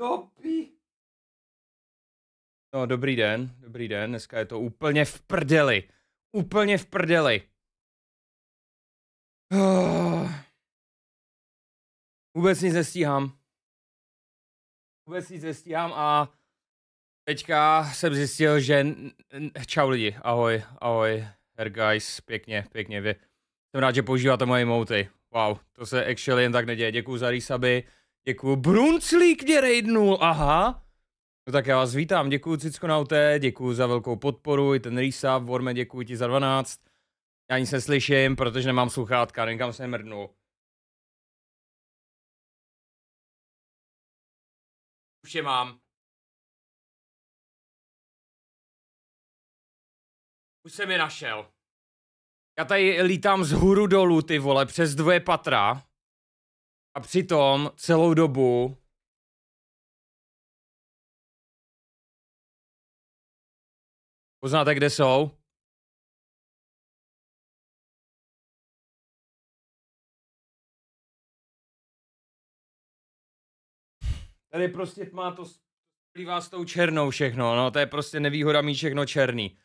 Topi. No, dobrý den, dobrý den, dneska je to úplně v prdeli. Úplně v prdeli. Vůbec nic nestíhám. Vůbec nic nestíhám a teďka jsem zjistil, že... Čau lidi, ahoj, ahoj, her guys, pěkně, pěkně. Jsem rád, že používáte moje emoty. Wow, to se actually jen tak neděje. Děkuji za resuby. Děkuju. Brunclík mě raidnul, aha. No tak já vás vítám, děkuju Cicconauté, děkuju za velkou podporu, i ten v Vorme, děkuji ti za 12. Já nic neslyším, protože nemám sluchátka, nikam se mrdnu. Už je mám. Už jsem je našel. Já tady lítám z hůru dolů, ty vole, přes dvě patra přitom celou dobu Poznáte, kde jsou? Tady prostě má to splývá s tou černou všechno, no to je prostě nevýhoda mít všechno černý.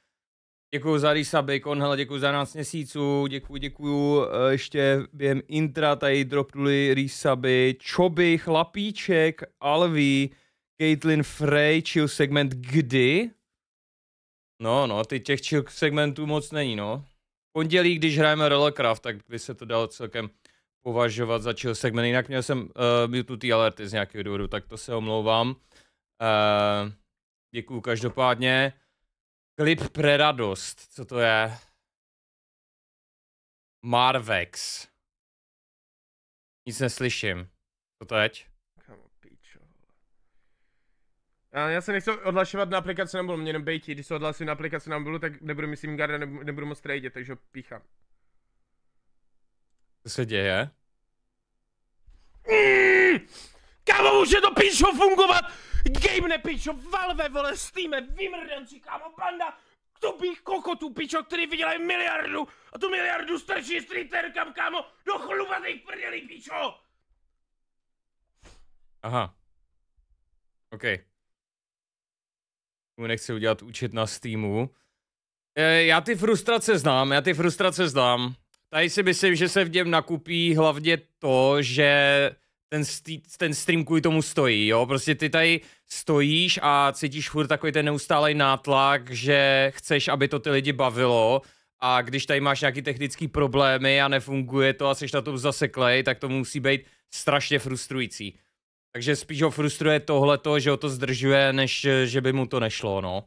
Děkuji za Risa Bacon, hele, děkuji za nás měsíců, děkuji, děkuji, eh, ještě během intra tady dropnuli resuby, Čoby, Chlapíček, Alvi, Caitlin Frey, chill segment kdy? No, no, ty těch chill segmentů moc není, no. Pondělí, když hrajeme Relocraft, tak by se to dalo celkem považovat za chill segment, jinak měl jsem uh, eh, mutnutý alerty z nějakého důvodu, tak to se omlouvám. Uh, eh, děkuji každopádně. Klip pre radost. Co to je? Marvex. Nic neslyším. Co to teď? Já se nechci odlašovat na aplikaci na mobilu, mě nebejtí, když se odhlasím na aplikaci na mobilu, tak nebudu mi simgarda, nebudu, nebudu moc tradit, takže ho píchám. Co se děje? Mm! Kámo, může to píčo fungovat! Game nepíčo, Valve, vole, Steam, vymrdanci, kámo, banda tupých kokotů, pičo, který vydělají miliardu a tu miliardu strčí kam kámo, do chlubatých prdělí, pičo! Aha. OK. Mu nechci udělat účet na Steamu. E, já ty frustrace znám, já ty frustrace znám. Tady si myslím, že se v něm nakupí hlavně to, že ten, stý, ten stream kvůli tomu stojí, jo? Prostě ty tady stojíš a cítíš furt takový ten neustálý nátlak, že chceš, aby to ty lidi bavilo a když tady máš nějaký technický problémy a nefunguje to a jsi na tom zaseklej, tak to musí být strašně frustrující. Takže spíš ho frustruje tohleto, že ho to zdržuje, než že by mu to nešlo, no.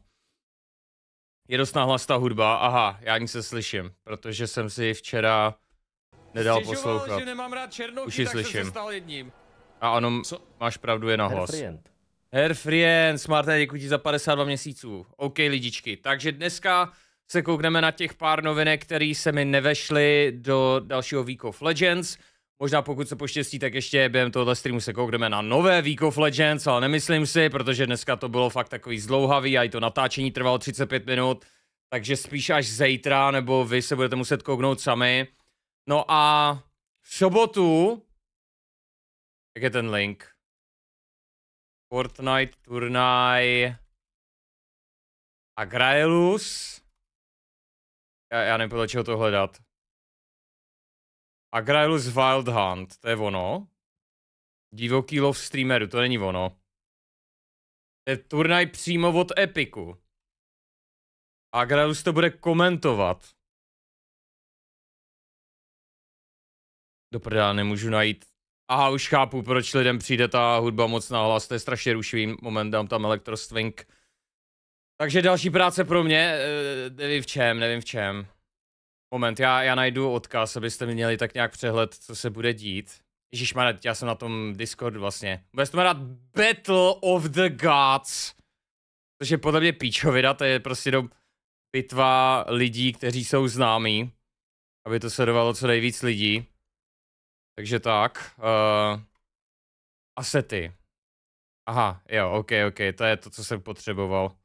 Je dost nahlas ta hudba, aha, já nic se slyším, protože jsem si včera nedal Stěžoval, poslouchat. že nemám rád Už ji slyším. jsem se stal jedním. A ano, Co? máš pravdu, je na hlas. Herfrient. smarté, Smarte, děkuji ti za 52 měsíců. OK, lidičky. Takže dneska se koukneme na těch pár novinek, které se mi nevešly do dalšího Week of Legends. Možná pokud se poštěstí, tak ještě během tohoto streamu se koukneme na nové Week of Legends, ale nemyslím si, protože dneska to bylo fakt takový zdlouhavý a i to natáčení trvalo 35 minut, takže spíš až zítra, nebo vy se budete muset kouknout sami. No a v sobotu jak je ten link? Fortnite turnaj Agraelus. Já, já nevím, podle čeho to hledat. Agraelus Wild Hunt, to je ono. Divoký lov streameru, to není ono. To je turnaj přímo od Epiku. Agraelus to bude komentovat. Do nemůžu najít Aha, už chápu, proč lidem přijde ta hudba moc na hlas, to je strašně rušivý moment, dám tam elektrostwing. Takže další práce pro mě, eh, nevím v čem, nevím v čem. Moment, já, já najdu odkaz, abyste měli tak nějak přehled, co se bude dít. Ježišmarja, já jsem na tom Discord vlastně. Bude se to Battle of the Gods. Což je podle mě píčovina, to je prostě do bitva lidí, kteří jsou známí. Aby to sledovalo co nejvíc lidí. Takže tak. Uh, asety. Aha, jo, ok, ok, to je to, co jsem potřeboval.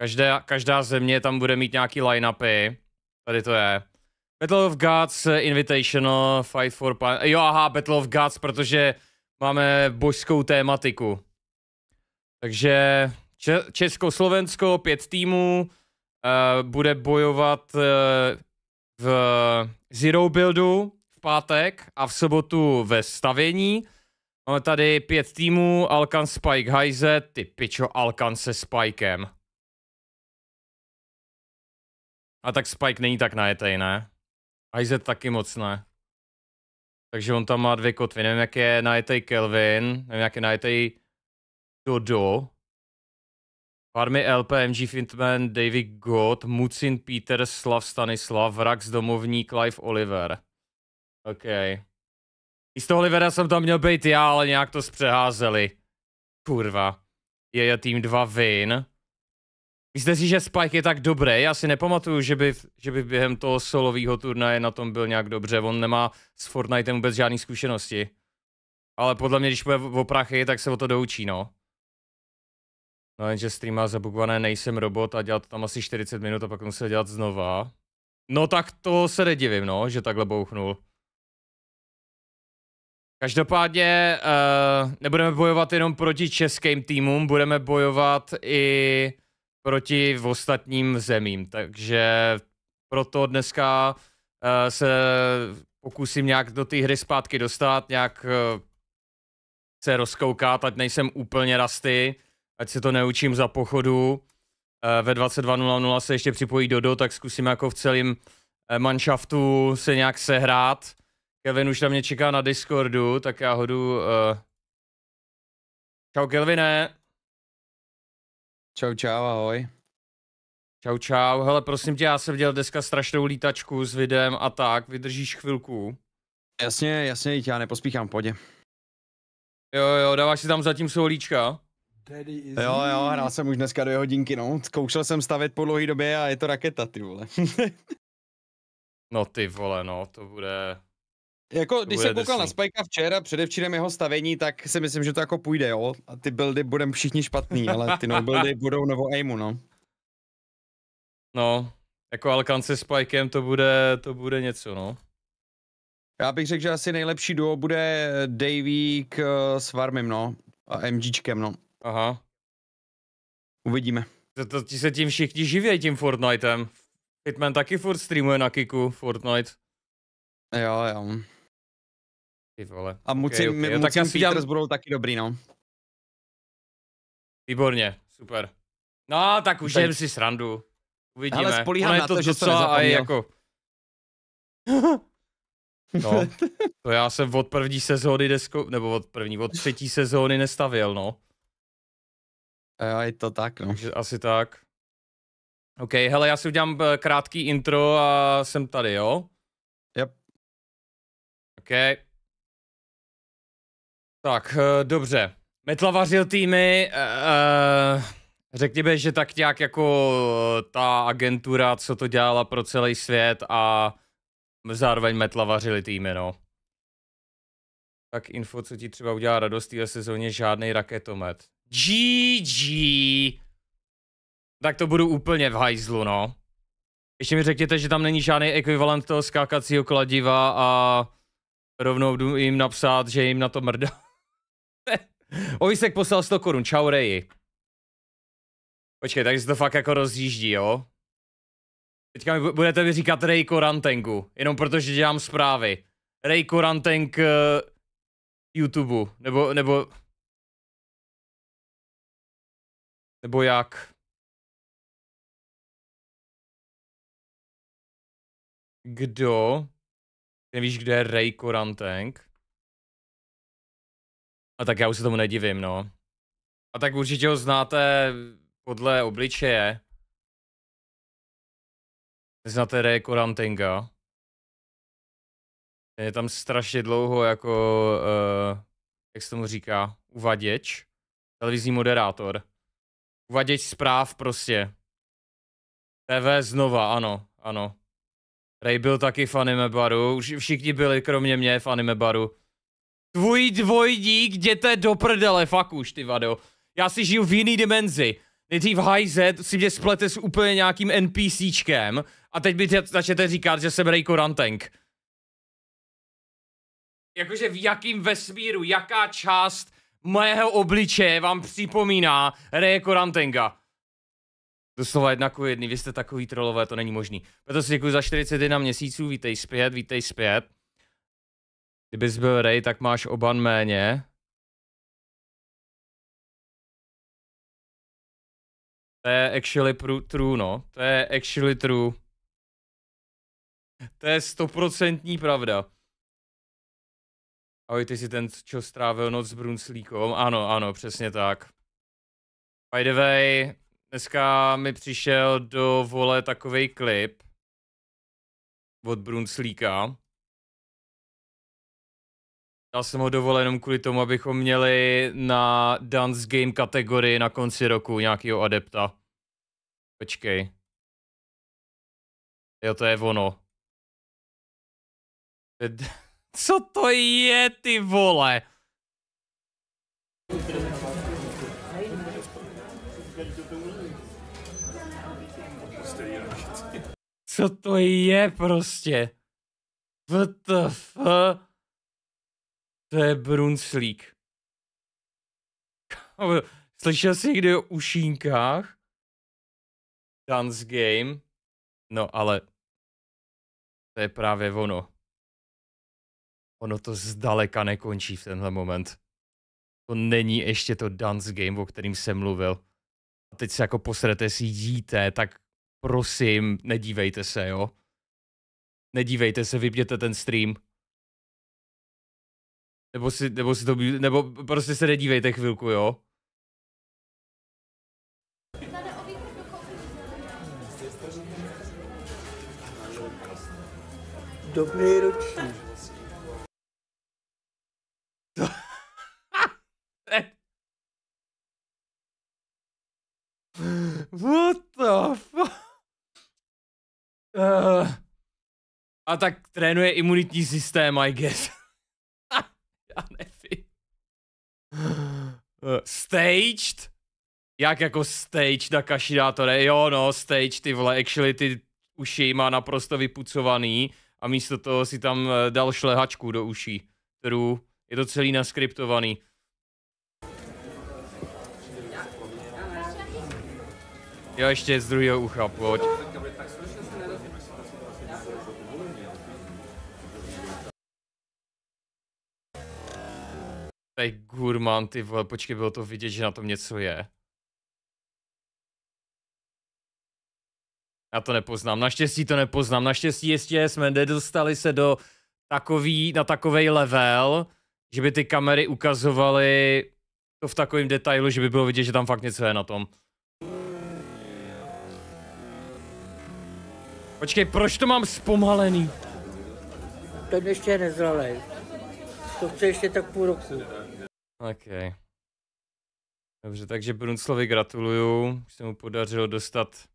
Každá, každá země tam bude mít nějaký line-upy. Tady to je. Battle of Gods, eh, Invitational, Fight for Planet. Jo, aha, Battle of Gods, protože máme božskou tématiku. Takže Česko-Slovensko, pět týmů, uh, bude bojovat uh, v Zero Buildu pátek a v sobotu ve stavění. Máme tady pět týmů, Alkan Spike Heise, ty pičo Alkan se Spikem. A tak Spike není tak najetej, ne? Heise taky moc ne. Takže on tam má dvě kotvy, nevím jak je najetej Kelvin, nevím jak je najetej Dodo. Farmy LPMG Fintman, David God, Mucin Peter, Slav Stanislav, Rax domovník Clive Oliver. OK. I z Olivera jsem tam měl být já, ale nějak to zpřeházeli. Kurva. Je je tým dva vin. Myslíte si, že Spike je tak dobrý? Já si nepamatuju, že by, že by během toho solového turnaje na tom byl nějak dobře. On nemá s Fortniteem vůbec žádný zkušenosti. Ale podle mě, když bude o prachy, tak se o to doučí, no. No jenže stream má zabugované nejsem robot a dělat tam asi 40 minut a pak musel dělat znova. No tak to se nedivím, no, že takhle bouchnul. Každopádně uh, nebudeme bojovat jenom proti českým týmům, budeme bojovat i proti v ostatním zemím, takže proto dneska uh, se pokusím nějak do té hry zpátky dostat, nějak uh, se rozkoukat, ať nejsem úplně rasty, ať se to neučím za pochodu. Uh, ve 22.00 se ještě připojí Dodo, tak zkusím jako v celém manšaftu se nějak sehrát. Kelvin už na mě čeká na Discordu, tak já hodu. Uh... Čau Kelvine. Čau čau, ahoj. Čau čau, hele prosím tě, já jsem dělal dneska strašnou lítačku s videem a tak, vydržíš chvilku. Jasně, jasně, já nepospíchám, pojď. Jo, jo, dáváš si tam zatím solíčka. Jo, jo, hrál jsem už dneska dvě hodinky, no. Zkoušel jsem stavět po dlouhé době a je to raketa, ty vole. no ty vole, no, to bude, jako, když jsem koukal na Spajka včera, předevčírem jeho stavení, tak si myslím, že to jako půjde, jo. A ty buildy budeme všichni špatný, ale ty no buildy budou novou aimu, no. No, jako Alkance se Spikem to bude, to bude něco, no. Já bych řekl, že asi nejlepší duo bude Davík eh, s Varmim, no. A MGčkem, no. Aha. Uvidíme. To, to, ti se tím všichni živějí, tím Fortniteem. Hitman taky furt streamuje na Kiku, Fortnite. Jo, jo. Ty vole. A Mucin, okay, okay. Mucin tak já si dělám... budou taky dobrý, no. Výborně, super. No, tak už jen si srandu. Uvidíme. Ale spolíhám na to, že to a je jako... No, to já jsem od první sezóny desko, nebo od první, od třetí sezóny nestavěl, no. A jo, je to tak, no. Takže asi tak. OK, hele, já si udělám eh, krátký intro a jsem tady, jo? Yep. OK. Tak, eh, dobře. vařil týmy, uh, mi, že tak nějak jako ta agentura, co to dělala pro celý svět a zároveň vařili týmy, no. Tak info, co ti třeba udělá radost v sezóně, žádný raketomet. GG! Tak to budu úplně v hajzlu, no. Ještě mi řekněte, že tam není žádný ekvivalent toho skákacího kladiva a rovnou jdu jim napsat, že jim na to mrdám. Ovisek poslal 100 korun, čau Reji. Počkej, takže se to fakt jako rozjíždí, jo? Teďka mi budete mi říkat Rej Korantengu, jenom protože dělám zprávy. Rej Koranteng uh, eh, YouTubeu, nebo, nebo... Nebo jak? Kdo? Nevíš, kde je Ray Koranteng? A tak já už se tomu nedivím, no. A tak určitě ho znáte podle obličeje. Znáte Ray Rantinga. Ten je tam strašně dlouho jako, uh, jak se tomu říká, uvaděč. Televizní moderátor. Uvaděč zpráv prostě. TV znova, ano, ano. Ray byl taky v anime baru, už všichni byli kromě mě v anime baru. Tvůj dvojdík, jděte do prdele, fakt už, ty vado. Já si žiju v jiný dimenzi. Nejdřív HiZ si mě splete s úplně nějakým NPCčkem a teď mi začnete říkat, že jsem Rejko Rantank. Jakože v jakým vesmíru, jaká část mého obličeje vám připomíná Rejko Rantenga? Doslova jedna ku jedný, vy jste takový trolové, to není možný. Proto si děkuji za 41 měsíců, vítej zpět, vítej zpět. Kdybys byl Ray, tak máš oban méně. To je actually true, no. To je actually true. To je stoprocentní pravda. Ahoj, ty si ten, čo strávil noc s Brunslíkom. Ano, ano, přesně tak. By the way, dneska mi přišel do vole takový klip od Brunslíka. Já jsem ho dovolil jenom kvůli tomu, abychom měli na Dance Game kategorii na konci roku nějakého adepta. Počkej. Jo, to je ono. Co to je, ty vole? Co to je prostě? What the fuck? To je Brunslík. Slyšel jsi někdy o ušínkách? Dance Game? No ale... To je právě ono. Ono to zdaleka nekončí v tenhle moment. To není ještě to Dance Game, o kterým jsem mluvil. A teď se jako posrete si jíte, tak prosím, nedívejte se, jo? Nedívejte se, vypněte ten stream. Nebo si, nebo si to, nebo prostě se nedívejte chvilku, jo? Dobrý ročník. What the fuck? Uh, eh. a tak trénuje imunitní systém, I guess. Já nevím. Eh, staged? Jak jako staged na kašidátore? Jo no, staged ty vole, actually ty uši má naprosto vypucovaný a místo toho si tam eh, dal šlehačku do uší, kterou je to celý naskriptovaný. Jo, ještě z druhého ucha, pojď. Tady gurman, ty vole, počkej, bylo to vidět, že na tom něco je. Já to nepoznám, naštěstí to nepoznám, naštěstí ještě jsme nedostali se do takový, na takový level, že by ty kamery ukazovaly to v takovém detailu, že by bylo vidět, že tam fakt něco je na tom. Počkej, proč to mám zpomalený? To ještě nezralej. To chce ještě tak půl roku. OK. Dobře, takže Brunclovi gratuluju. Už se mu podařilo dostat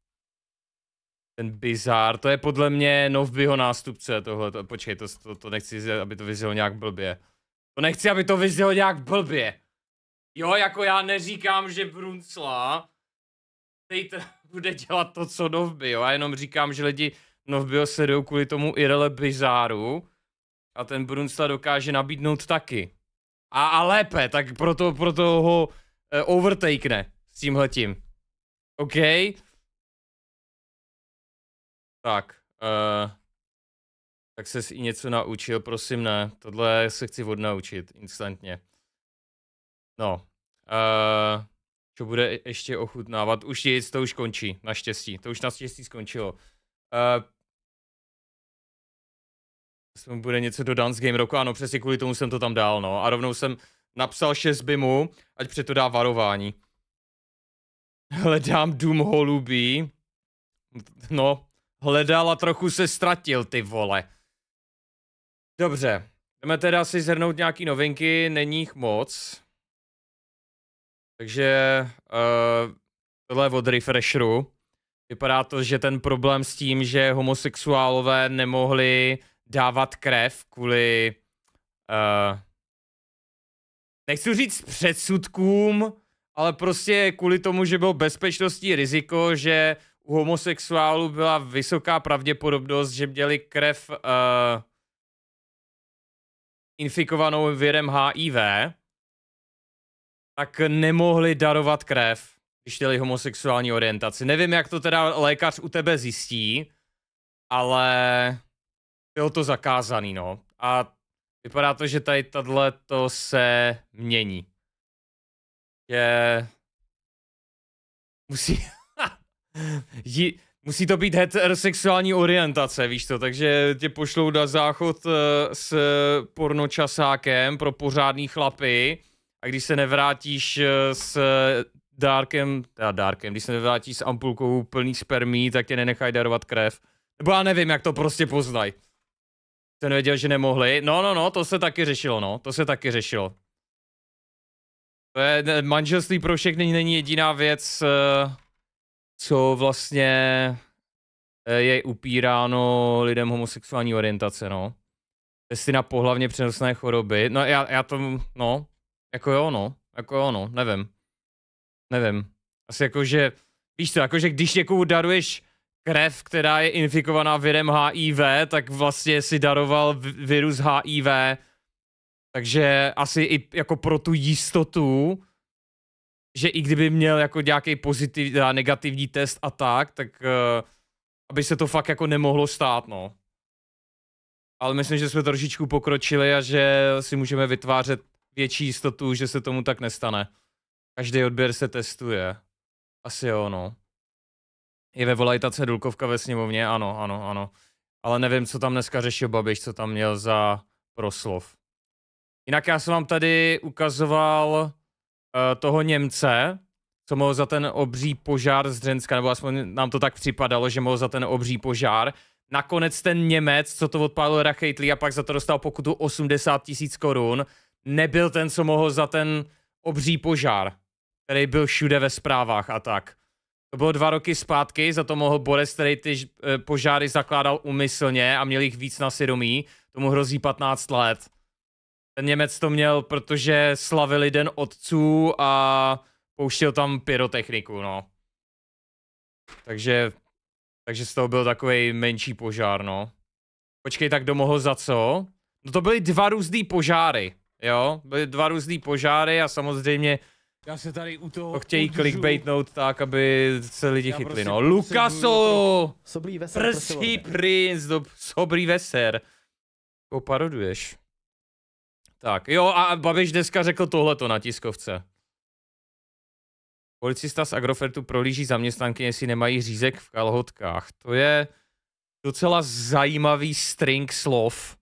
ten bizár. To je podle mě Novbyho nástupce tohle. Počkej, to, to, to nechci, aby to vyznělo nějak blbě. To nechci, aby to vyznělo nějak blbě. Jo, jako já neříkám, že Bruncla teď bude dělat to, co Novby, jo. Já jenom říkám, že lidi Novbyho sledují kvůli tomu Irele bizáru a ten Bruncla dokáže nabídnout taky a, a lépe, tak proto, proto ho uh, eh, overtakene s tímhletím. OK. Tak. Uh, tak se i něco naučil, prosím ne. Tohle se chci odnaučit instantně. No. Uh, eh, co bude e-, ještě ochutnávat? Už nic, to už končí, naštěstí. To už naštěstí skončilo. Uh, bude něco do Dance Game roku, ano, přesně kvůli tomu jsem to tam dál, no. A rovnou jsem napsal 6 bimu, ať to dá varování. Hledám Doom holubí. No, hledal a trochu se ztratil, ty vole. Dobře, jdeme teda si zhrnout nějaký novinky, není jich moc. Takže uh, tohle je od Refresheru. Vypadá to, že ten problém s tím, že homosexuálové nemohli dávat krev kvůli... Uh, nechci říct předsudkům, ale prostě kvůli tomu, že bylo bezpečnostní riziko, že u homosexuálů byla vysoká pravděpodobnost, že měli krev uh, infikovanou virem HIV, tak nemohli darovat krev, když měli homosexuální orientaci. Nevím, jak to teda lékař u tebe zjistí, ale bylo to zakázaný, no. A vypadá to, že tady tato to se mění. Je... Musí... Ji... Musí to být heterosexuální orientace, víš to, takže tě pošlou na záchod eh, s pornočasákem pro pořádný chlapy a když se nevrátíš eh, s dárkem, teda dárkem, když se nevrátíš s ampulkou plný spermí, tak tě nenechají darovat krev. Nebo já nevím, jak to prostě poznají. Ten věděl, že nemohli. No, no, no, to se taky řešilo, no. To se taky řešilo. To je, manželství pro všechny není jediná věc, eh, co vlastně eh, je upíráno lidem homosexuální orientace, no. Testy na pohlavně přenosné choroby. No já, já to, no, jako jo, no. Jako jo, no, nevím. Nevím. Asi jako, že, víš co, jako, že když někoho daruješ krev, která je infikovaná virem HIV, tak vlastně si daroval virus HIV. Takže asi i jako pro tu jistotu, že i kdyby měl jako nějaký pozitivní, negativní test a tak, tak uh, aby se to fakt jako nemohlo stát, no. Ale myslím, že jsme trošičku pokročili a že si můžeme vytvářet větší jistotu, že se tomu tak nestane. Každý odběr se testuje. Asi jo, no. I ve ta cedulkovka ve sněmovně, ano, ano, ano. Ale nevím, co tam dneska řešil Babiš, co tam měl za proslov. Jinak já jsem vám tady ukazoval uh, toho Němce, co mohl za ten obří požár z Dřenska, nebo aspoň nám to tak připadalo, že mohl za ten obří požár. Nakonec ten Němec, co to odpálil Rachejtli a pak za to dostal pokutu 80 tisíc korun, nebyl ten, co mohl za ten obří požár, který byl všude ve zprávách a tak. To bylo dva roky zpátky, za to mohl Boris, který ty eh, požáry zakládal umyslně a měl jich víc na svědomí. Tomu hrozí 15 let. Ten Němec to měl, protože slavili den otců a pouštěl tam pyrotechniku, no. Takže, takže z toho byl takový menší požár, no. Počkej, tak domohl za co? No to byly dva různý požáry, jo? Byly dva různý požáry a samozřejmě já se tady u toho... To chtějí udržu. clickbaitnout tak, aby se lidi Já chytli, prostě no, prosím, no. Lukaso! Sobrý veser, Prsí princ, do... Sobrý veser. Jako paroduješ. Tak, jo, a Babiš dneska řekl tohleto na tiskovce. Policista z Agrofertu prolíží zaměstnanky, jestli nemají řízek v kalhotkách. To je docela zajímavý string slov.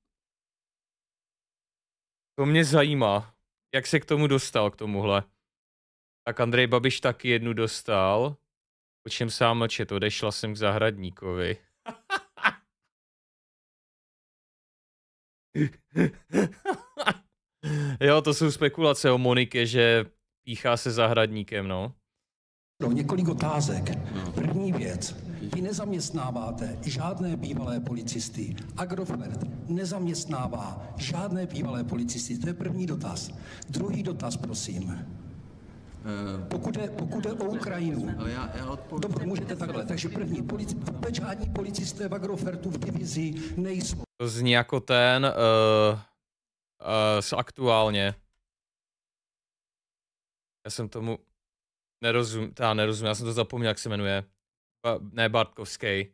To mě zajímá, jak se k tomu dostal, k tomuhle. Tak Andrej Babiš taky jednu dostal. O čem sám mlčet, odešla jsem k zahradníkovi. jo, to jsou spekulace o Monike, že píchá se zahradníkem, no. no. Několik otázek. První věc. Vy nezaměstnáváte žádné bývalé policisty. Agrofert nezaměstnává žádné bývalé policisty. To je první dotaz. Druhý dotaz, prosím. Eh, pokud jde, pokud jde o Ukrajinu. Ale já, já Dobře, můžete takhle. Takže první, polici, vůbec žádní policisté v Agrofertu v divizi nejsou. Zní jako ten uh, uh, aktuálně. Já jsem tomu nerozum, já nerozumím. já jsem to zapomněl, jak se jmenuje. Ba, ne Bartkovský.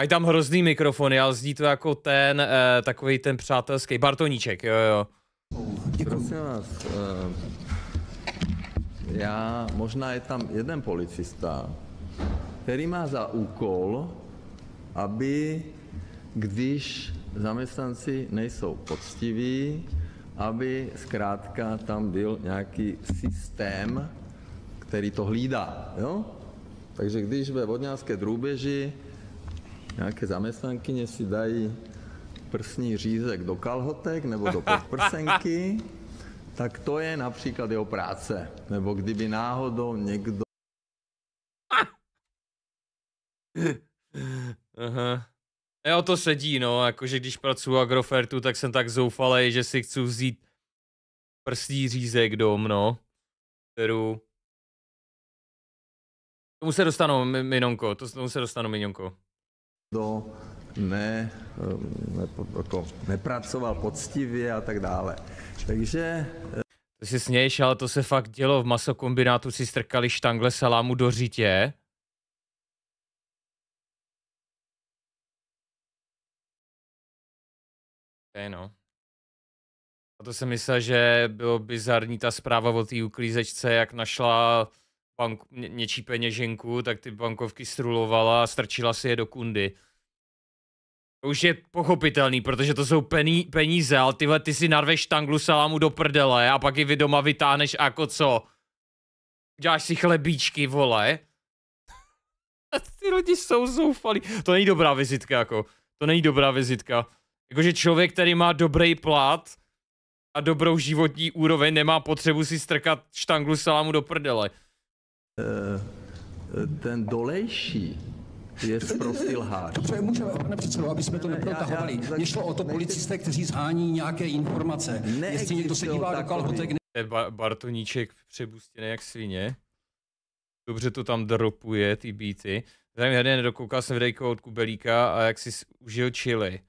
Mají tam hrozný mikrofony, ale zní to jako ten, uh, takový ten přátelský Bartoníček, jo jo. Děkuji. Prosím vás, já, možná je tam jeden policista, který má za úkol, aby když zaměstnanci nejsou poctiví, aby zkrátka tam byl nějaký systém, který to hlídá. Jo? Takže když ve vodňanské drůbeži nějaké zaměstnankyně si dají prsní řízek do kalhotek nebo do podprsenky, tak to je například jeho práce. Nebo kdyby náhodou někdo... Aha. Jo, to sedí, no, jakože když pracuji Agrofertu, tak jsem tak zoufalý, že si chci vzít prstý řízek dom, no, kterou... Tomu se dostanu, Minonko, to, tomu se dostanu, Minonko. Do ne, eh, ne, jako nepracoval poctivě a tak dále. Takže... Eh, to si směješ, ale to se fakt dělo. V masokombinátu si strkali štangle salámu do řitě. no. A to jsem myslel, že bylo bizarní ta zpráva o té uklízečce, jak našla bank, něčí peněženku, tak ty bankovky strulovala a strčila si je do kundy už je pochopitelný, protože to jsou pení, peníze, ale tyhle ty si narveš tanglu salámu do prdele a pak ji vy doma vytáhneš jako co? Děláš si chlebíčky, vole. A ty lidi jsou zoufalí. To není dobrá vizitka, jako. To není dobrá vizitka. Jakože člověk, který má dobrý plat a dobrou životní úroveň, nemá potřebu si strkat štanglu salámu do prdele. Uh, ten dolejší je zprostý lhář. Dobře, můžeme, pane předsedo, aby jsme to neprotahovali. Mně šlo o to policisté, kteří zhání nějaké informace. Jestli někdo se dívá do kalhotek... Ne... Ba- Bartoníček přebustěný jak svině. Dobře to tam dropuje, ty beaty. Zajímavý jeden dokoukal jsem videjko od Kubelíka a jak si užil čili.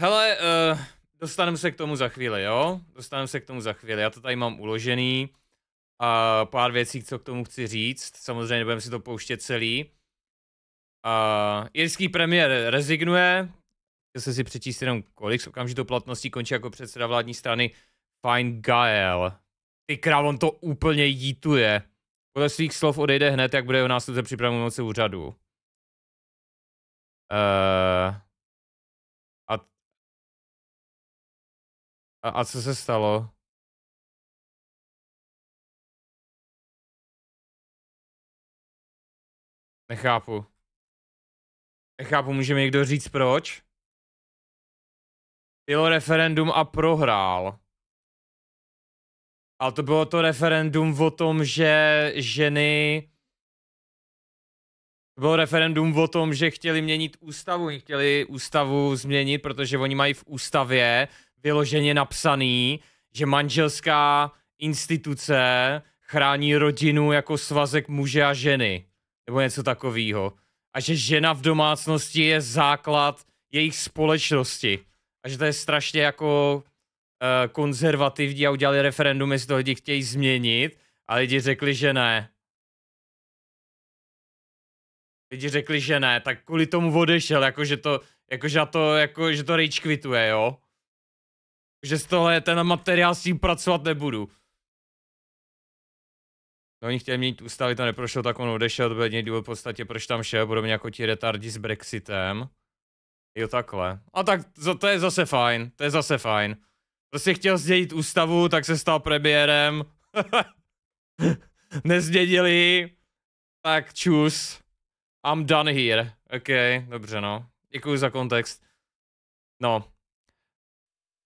Hele, uh, dostaneme se k tomu za chvíli, jo? Dostaneme se k tomu za chvíli. Já to tady mám uložený a pár věcí, co k tomu chci říct. Samozřejmě nebudeme si to pouštět celý. Uh, premiér rezignuje, chtěl se si přečíst jenom kolik s okamžitou platností končí jako předseda vládní strany Fine Gael. Ty král, on to úplně jítuje. Podle svých slov odejde hned, jak bude jeho nástupce připraven moci úřadu. Uh, a, a, a co se stalo? Nechápu. Nechápu, může mi někdo říct proč? Bylo referendum a prohrál. Ale to bylo to referendum o tom, že ženy... Bylo referendum o tom, že chtěli měnit ústavu. Oni chtěli ústavu změnit, protože oni mají v ústavě vyloženě napsaný, že manželská instituce chrání rodinu jako svazek muže a ženy. Nebo něco takového a že žena v domácnosti je základ jejich společnosti. A že to je strašně jako uh, konzervativní a udělali referendum, jestli to lidi chtějí změnit a lidi řekli, že ne. Lidi řekli, že ne, tak kvůli tomu odešel, jakože to, jakože to, jako, že to rage kvituje, jo? Že z toho ten materiál s tím pracovat nebudu. No, oni chtěli měnit ústavy, to neprošlo, tak on odešel, to byl jediný důvod v podstatě, proč tam šel, podobně jako ti retardi s Brexitem. Jo, takhle. A tak to je zase fajn, to je zase fajn. Prostě chtěl zdědit ústavu, tak se stal premiérem. Nezdědili. Tak čus. I'm done here. OK, dobře no. Děkuji za kontext. No,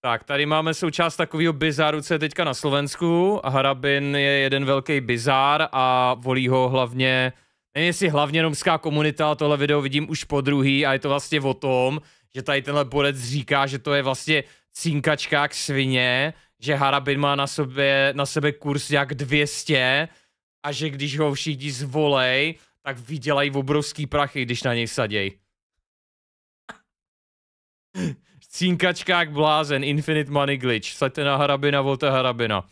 tak, tady máme součást takového bizáru, co je teďka na Slovensku. Harabin je jeden velký bizár a volí ho hlavně, nevím jestli hlavně romská komunita, tohle video vidím už po druhý a je to vlastně o tom, že tady tenhle borec říká, že to je vlastně cínkačka k svině, že Harabin má na, sobě, na sebe kurz jak 200 a že když ho všichni zvolej, tak vydělají obrovský prachy, když na něj saděj. Cínkačkák blázen, infinite money glitch. Saďte na harabina, volte harabina.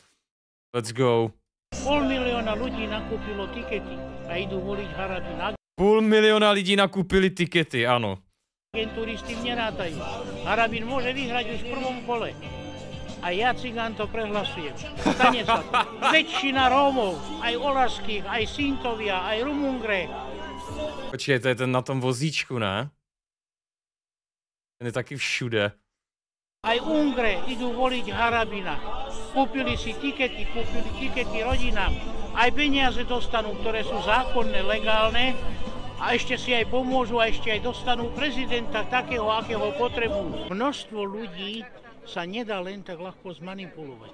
Let's go. Půl miliona lidí nakupilo tikety a jdu volit harabina. Půl miliona lidí nakupili tikety, ano. Turisty mě rátají. Harabin může vyhrát už v prvom kole. A já cigán to prehlasujem. Stane se. Většina Rómov, aj Olaských, aj Sintovia, aj Rumungre. Počkej, to je ten na tom vozíčku, ne? Ten je taky všude. Aj Ungre idú voliť Harabina. Kúpili si tikety, kúpili tikety rodinám. Aj peniaze dostanú, ktoré sú zákonné, legálne. A ešte si aj pomôžu a ešte aj dostanú prezidenta takého, akého potrebujú. Množstvo ľudí sa nedá len tak ľahko zmanipulovať.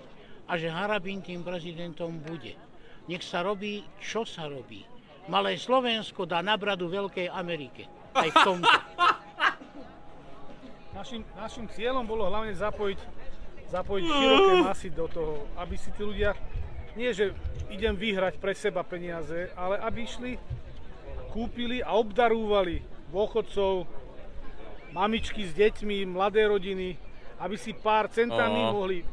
A že Harabin tým prezidentom bude. Nech sa robí, čo sa robí. Malé Slovensko dá nabradu Veľkej Amerike. Aj v tomto. Našim, našim cieľom bolo hlavne zapojiť, zapojiť široké masy do toho, aby si tí ľudia, nie že idem vyhrať pre seba peniaze, ale aby išli, kúpili a obdarúvali dôchodcov, mamičky s deťmi, mladé rodiny, aby si pár centami no. mohli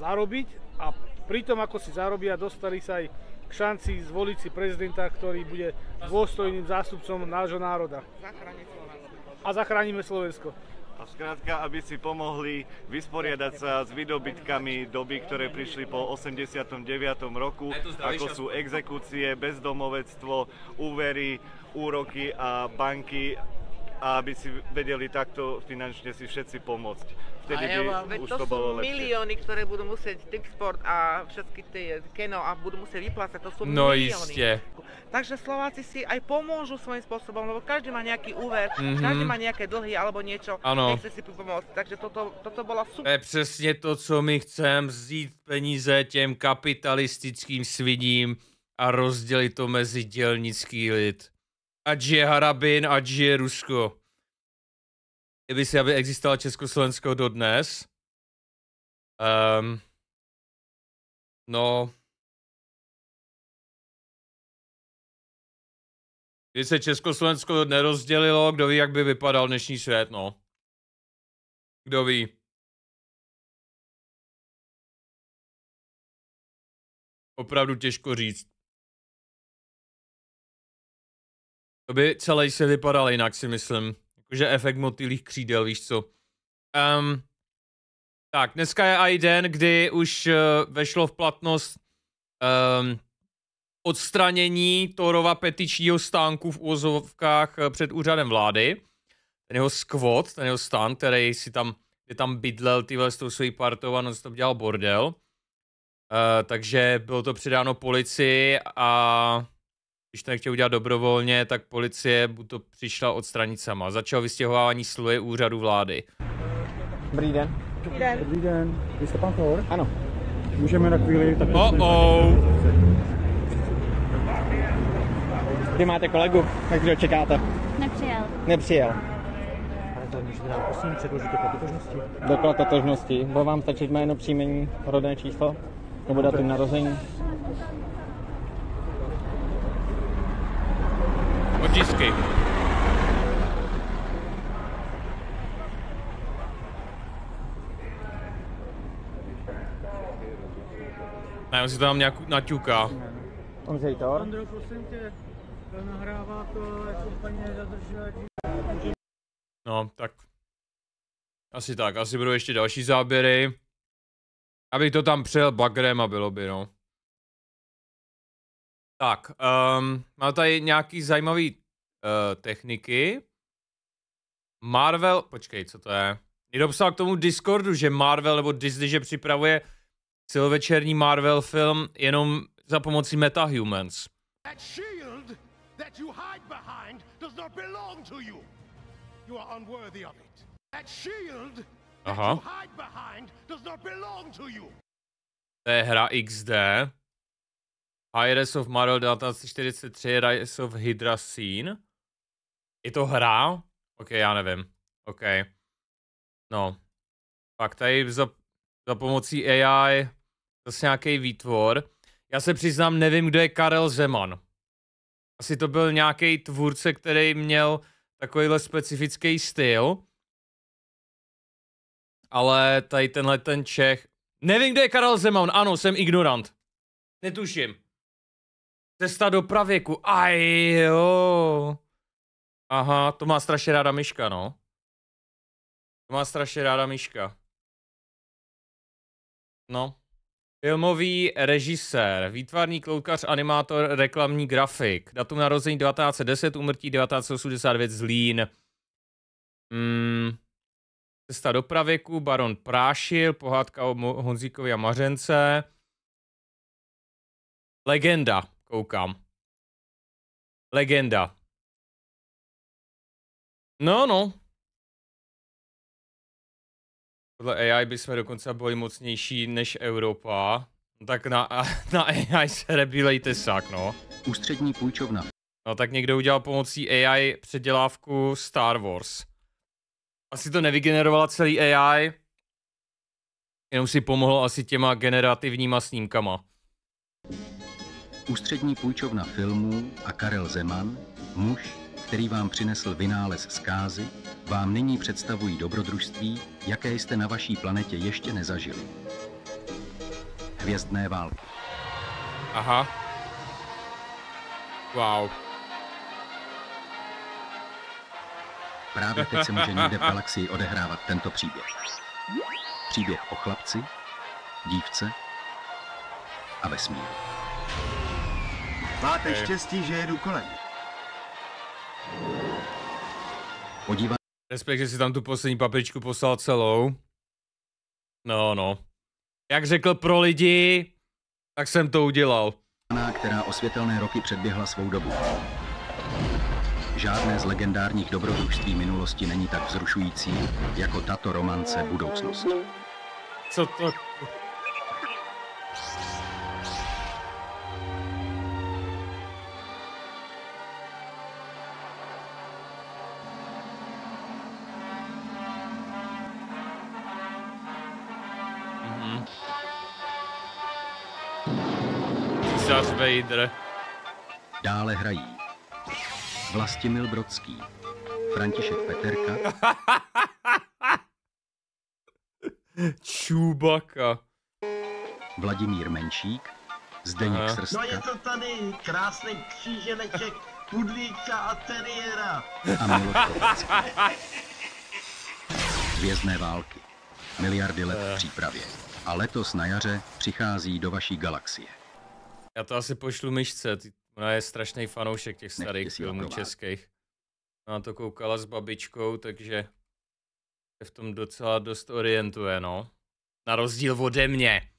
zarobiť a pritom ako si zarobia, dostali sa aj k šanci zvoliť si prezidenta, ktorý bude dôstojným zástupcom nášho národa. A zachránime Slovensko. A zkrátka, aby si pomohli vysporiadať sa s vydobitkami doby, ktoré prišli po 89. roku, ako sú exekúcie, bezdomovectvo, úvery, úroky a banky a aby si vedeli takto finančne si všetci pomôcť. Vtedy by ja, už to, to bolo lepšie. milióny, ktoré budú musieť Tipsport a všetky tie keno a budú musieť vyplácať, to sú no milióny. Takže Slováci si aj pomôžu svojím spôsobom, lebo každý má nejaký úver, mm-hmm. každý má nejaké dlhy alebo niečo, ano. nechce si pomôcť. Takže toto, toto bola super. To je přesně to, co my chceme, vzít peníze těm kapitalistickým svidím a rozdělit to mezi dělnický lid ať je Harabin, ať je Rusko. Kdyby si, aby existovala Československo dodnes. Um, no. Kdyby se Československo nerozdělilo, kdo ví, jak by vypadal dnešní svět, no. Kdo ví. Opravdu těžko říct. To by celý se vypadal jinak, si myslím. Jakože efekt motýlých křídel, víš co. Um, tak, dneska je i den, kdy už uh, vešlo v platnost um, odstranění Torova petičního stánku v uh, před úřadem vlády. Ten jeho skvot, ten jeho stán, který si tam, kde tam bydlel ty s tou svojí partou a to dělal bordel. Uh, takže bylo to předáno policii a když to nechtěl udělat dobrovolně, tak policie mu to přišla odstranit sama. Začal vystěhovávání sluje úřadu vlády. Dobrý den. Dobrý den. Dobrý den. Vy jste pan Thor? Ano. Můžeme na chvíli... Tak... Oh, oh. Vy máte kolegu, na kterého čekáte? Nepřijel. Nepřijel. Můžete nám prosím předložit doklad totožnosti? Doklad totožnosti. Bude vám stačit jméno, příjmení, rodné číslo? Nebo datum narození? otisky. Ne, on si tam nějak naťuká. On zejtor? Ondro, prosím tě, nahrává to, jako úplně zadržuje. No, tak. Asi tak, asi budou ještě další záběry. Abych to tam přijel bagrem a bylo by, no. Tak, um, ehm, má tady nějaký zajímavý uh, techniky. Marvel, počkej, co to je? Někdo psal k tomu Discordu, že Marvel nebo Disney, že připravuje celovečerní Marvel film jenom za pomocí MetaHumans. That shield that you hide behind does not belong to you. You are unworthy of it. That shield Aha. you hide behind does not belong to you. To je hra XD. Hires of Marvel 1943, Rise of Hydra Scene. Je to hra? Ok, já nevím. Ok. No. Pak tady za, za pomocí AI zase nějaký výtvor. Já se přiznám, nevím, kdo je Karel Zeman. Asi to byl nějaký tvůrce, který měl takovýhle specifický styl. Ale tady tenhle ten Čech. Nevím, kde je Karel Zeman, ano, jsem ignorant. Netuším. Cesta do pravěku. Aj jo. Aha, to má strašně ráda myška, no. To má strašně ráda myška. No. Filmový režisér, výtvarný kloukař, animátor, reklamní grafik. Datum narození 1910, umrtí 1989 Zlín. Hmm. Cesta do pravěku, Baron Prášil, pohádka o Honzíkovi a Mařence. Legenda. Koukám. Legenda. No, no. Podle AI bychom dokonce byli mocnější než Evropa. No, tak na, na AI se rebílejte sak, no. Ústřední půjčovna. No tak někdo udělal pomocí AI předělávku Star Wars. Asi to nevygenerovala celý AI, jenom si pomohl asi těma generativníma snímkama ústřední půjčovna filmů a Karel Zeman, muž, který vám přinesl vynález zkázy, vám nyní představují dobrodružství, jaké jste na vaší planetě ještě nezažili. Hvězdné války. Aha. Wow. Právě teď se může někde v galaxii odehrávat tento příběh. Příběh o chlapci, dívce a vesmíru. Máte okay. Eh. štěstí, že jedu kolem. Podívat. Respekt, že si tam tu poslední papričku poslal celou. No, no. Jak řekl pro lidi, tak jsem to udělal. ...která osvětelné roky předběhla svou dobu. Žádné z legendárních dobrodružství minulosti není tak vzrušující, jako tato romance budoucnost. Co to... vidr. Dále hrají Vlastimil Brodský, František Peterka, Čubaka, Vladimír Menšík, Zdeněk Aha. Srstka. No je to tady krásný kříženeček pudlíka a teriéra. A Miloš Hvězdné války. Miliardy let v přípravě. A letos na jaře přichází do vaší galaxie. Já to asi pošlu myšce, ty, ona je strašný fanoušek těch starých Nechci filmů českých. Ona to koukala s babičkou, takže se v tom docela dost orientuje, no. Na rozdíl ode mě.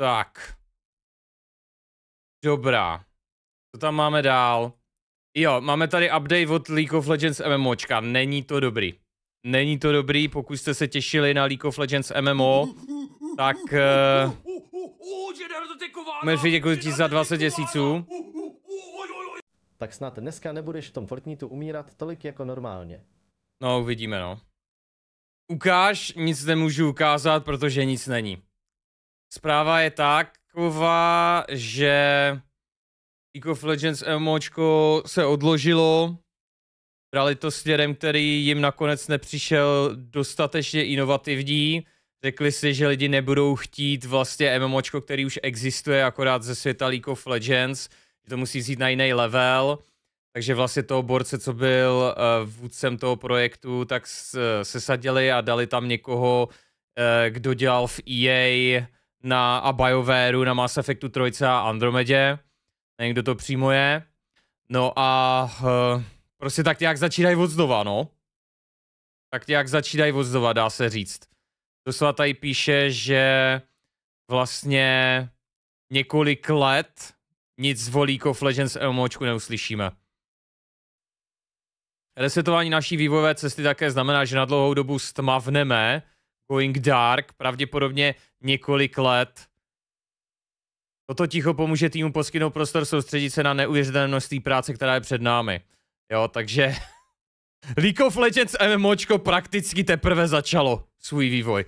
Tak. Dobrá. Co tam máme dál? Jo, máme tady update od League of Legends MMOčka. Není to dobrý. Není to dobrý, pokud jste se těšili na League of Legends MMO, tak... Uh, Murphy, děkuji ti za 20 tisíců. Tak snad dneska nebudeš v tom Fortniteu umírat tolik jako normálně. No, uvidíme, no. Ukáž, nic nemůžu ukázat, protože nic není. Zpráva je taková, že League of Legends MMOčko se odložilo, brali to směrem, který jim nakonec nepřišel dostatečně inovativní, Řekli si, že lidi nebudou chtít vlastně MMOčko, který už existuje, akorát ze světa League of Legends, že to musí jít na jiný level. Takže vlastně toho borce, co byl uh, vůdcem toho projektu, tak eh, se sadili a dali tam někoho, uh, kdo dělal v EA na a BioWare, na Mass Effectu 3 a Andromedě. Nevím, kdo to přímo je. No a uh, prostě tak nějak začínají od znova, no. Tak nějak začínají od znova, dá se říct doslova tady píše, že vlastně několik let nic o League of Legends MMOčku neuslyšíme. Resetování naší vývojové cesty také znamená, že na dlouhou dobu stmavneme, going dark, pravděpodobně několik let. Toto ticho pomůže týmu poskytnout prostor soustředit se na neuvěřitelné množství práce, která je před námi. Jo, takže League of Legends MMOčko prakticky teprve začalo svůj vývoj.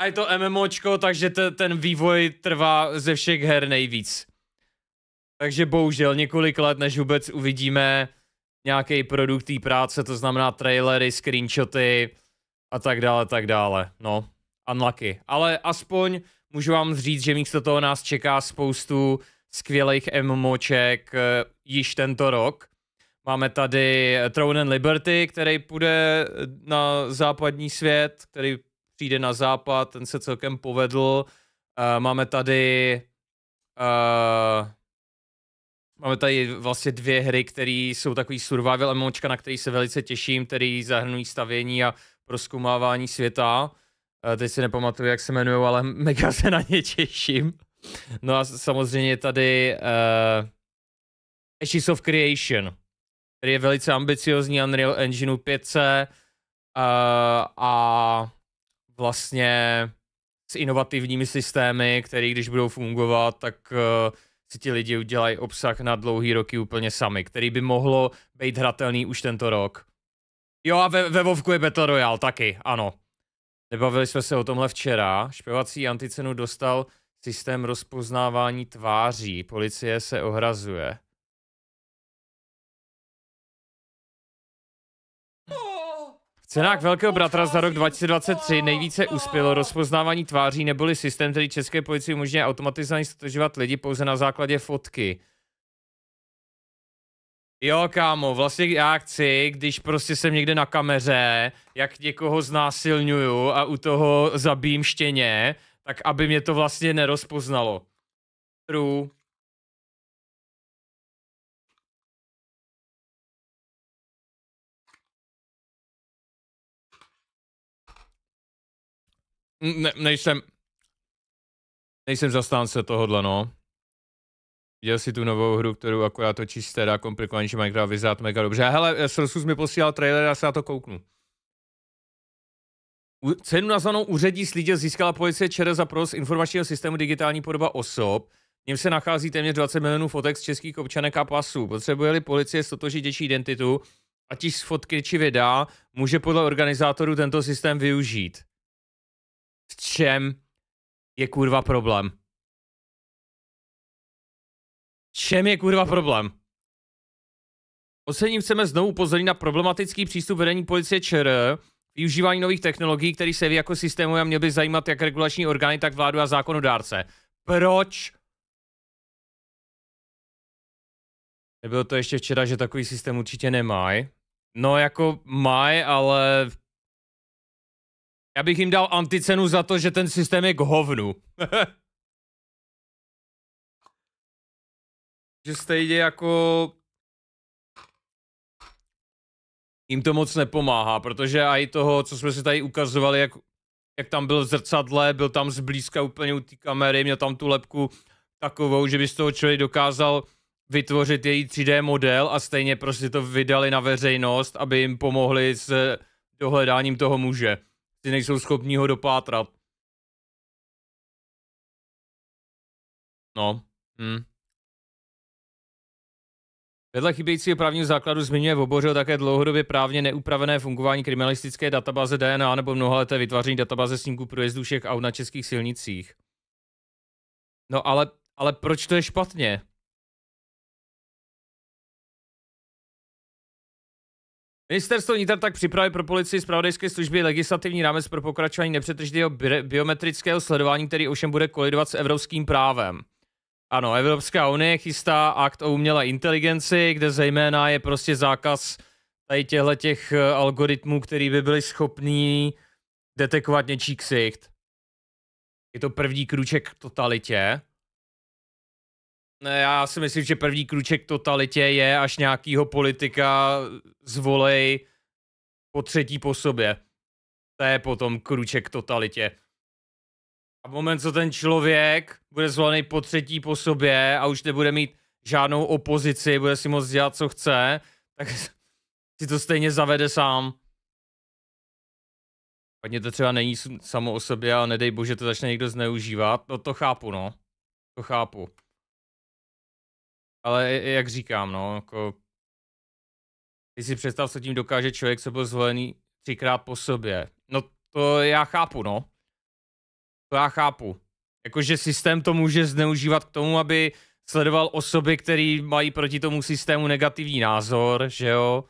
A je to MMOčko, takže t- ten vývoj trvá ze všech her nejvíc. Takže bohužel několik let, než vůbec uvidíme nějaký produkt té práce, to znamená trailery, screenshoty a tak dále, tak dále. No, unlucky. Ale aspoň můžu vám říct, že místo toho nás čeká spoustu skvělých MMOček uh, eh, již tento rok. Máme tady Throne and Liberty, který půjde na západní svět, který přijde na západ, ten se celkem povedl. Uh, máme tady uh, máme tady vlastně dvě hry, které jsou takový survival MMOčka, na který se velice těším, který zahrnují stavění a proskumávání světa. Uh, teď si nepamatuju, jak se jmenují, ale mega se na ně těším. No a samozřejmě tady uh, Ashes of Creation, který je velice ambiciozní Unreal Engineu 5C uh, a vlastně s inovativními systémy, které když budou fungovat, tak uh, si ti lidi udělají obsah na dlouhý roky úplně sami, který by mohlo být hratelný už tento rok. Jo a ve, ve Vovku je Battle Royale taky, ano. Nebavili jsme se o tomhle včera. Špevací anticenu dostal systém rozpoznávání tváří. Policie se ohrazuje. Cenák Velkého bratra za rok 2023 nejvíce uspělo rozpoznávání tváří neboli systém, který české policii umožňuje automatizovaně stotožovat lidi pouze na základě fotky. Jo, kámo, vlastně já chci, když prostě jsem někde na kameře, jak někoho znásilňuju a u toho zabím štěně, tak aby mě to vlastně nerozpoznalo. True. Ne, nejsem... Nejsem zastánce tohohle, no. Viděl si tu novou hru, kterou akorát točí teda komplikovanější Minecraft, vyzerá mega dobře. A hele, Srsus mi posílal trailer, já se na to kouknu. U, cenu nazvanou úřední slídě získala policie ČR za provoz informačního systému digitální podoba osob. V něm se nachází téměř 20 milionů fotek z českých občanek a pasů. Potřebuje-li policie stotožit děčí identitu, ať již z fotky či videa, může podle organizátorů tento systém využít v čem je kurva problém. V čem je kurva problém? Ocením chceme znovu upozornit na problematický přístup vedení policie ČR, využívání nových technologií, které se ví jako systému a měl by zajímat jak regulační orgány, tak vládu a zákonodárce. Proč? Nebylo to ještě včera, že takový systém určitě nemá. No jako má, ale já bych jim dal anticenu za to, že ten systém je k hovnu. že stejně jako... Jim to moc nepomáhá, protože i toho, co jsme si tady ukazovali, jak, jak tam byl v zrcadle, byl tam zblízka úplně u té kamery, měl tam tu lepku takovou, že by z toho člověk dokázal vytvořit její 3D model a stejně prostě to vydali na veřejnost, aby jim pomohli s dohledáním toho muže si nejsou schopní ho dopátrat. No. Hm. Vedle chybějícího právního základu zmiňuje Vobořil také dlouhodobě právně neupravené fungování kriminalistické databáze DNA nebo mnohaleté vytváření databáze snímků projezdů všech aut na českých silnicích. No ale, ale proč to je špatně? Ministerstvo vnitra tak připravuje pro policii zpravodajské služby legislativní rámec pro pokračování nepřetržitého bi- biometrického sledování, který ovšem bude kolidovat s evropským právem. Ano, Evropská unie chystá akt o umělé inteligenci, kde zejména je prostě zákaz tady těchto těch eh, algoritmů, který by byli schopný detekovat něčí ksicht. Je to první kruček k totalitě. Já si myslím, že první kruček totalitě je, až nějakýho politika zvolej po třetí po sobě. To je potom kruček totalitě. A v moment, co ten člověk bude zvolený po třetí po sobě a už nebude mít žádnou opozici, bude si moct dělat, co chce, tak si to stejně zavede sám. Padně to třeba není samo o sobě a nedej bože to začne někdo zneužívat. No to chápu, no. To chápu. Ale jak říkám, no, jako... Ty si představ, co tím dokáže člověk, co byl zvolený třikrát po sobě. No to já chápu, no. To já chápu. Jakože systém to může zneužívat k tomu, aby sledoval osoby, které mají proti tomu systému negativní názor, že jo.